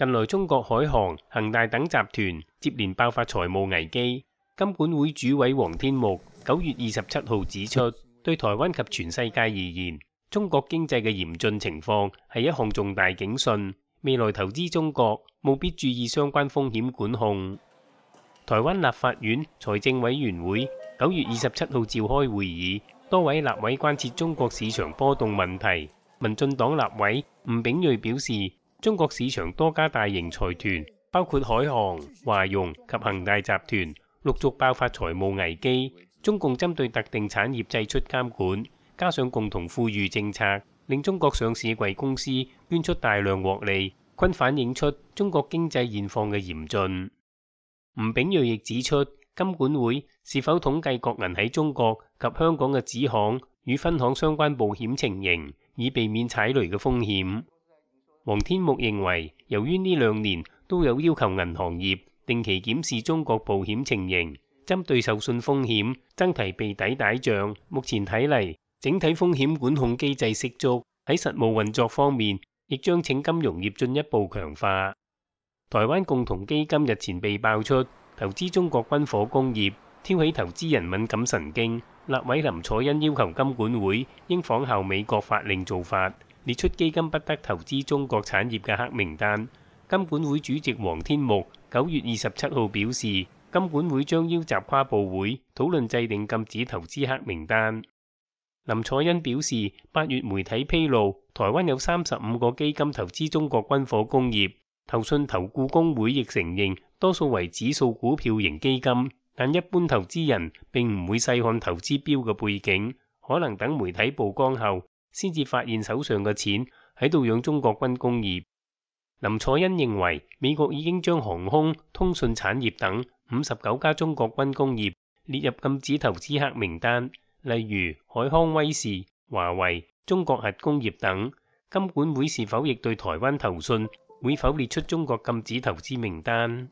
近来，中国海航、恒大等集团接连爆发财务危机。金管会主委黄天木九月二十七号指出，对台湾及全世界而言，中国经济嘅严峻情况系一项重大警讯，未来投资中国务必注意相关风险管控。台湾立法院财政委员会九月二十七号召开会议，多位立委关切中国市场波动问题。民进党立委吴炳睿表示。中国市场多家大型财团，包括海航、华融及恒大集团，陆续爆发财务危机。中共针对特定产业制出监管，加上共同富裕政策，令中国上市贵公司捐出大量获利，均反映出中国经济现况嘅严峻。吴炳瑞亦指出，金管会是否统计国银喺中国及香港嘅子行与分行相关保险情形，以避免踩雷嘅风险。黄天木认为，由于呢两年都有要求银行业定期检视中国保险情形，针对受信风险，增提被抵抵账。目前睇嚟，整体风险管控机制适足，喺实务运作方面，亦将请金融业进一步强化。台湾共同基金日前被爆出投资中国军火工业，挑起投资人敏感神经。立委林楚恩要求金管会应仿效美国法令做法。列出基金不得投資中國產業嘅黑名單。金管會主席黃天木九月二十七號表示，金管會將邀集跨部會討論制定禁止投資黑名單。林彩欣表示，八月媒體披露台灣有三十五個基金投資中國軍火工業，投信投顧公會亦承認，多數為指數股票型基金，但一般投資人並唔會細看投資標嘅背景，可能等媒體曝光後。先至发现手上嘅钱喺度养中国军工业。林楚恩认为，美国已经将航空、通讯产业等五十九家中国军工业列入禁止投资黑名单，例如海康威视、华为、中国核工业等。金管会是否亦对台湾投信，会否列出中国禁止投资名单？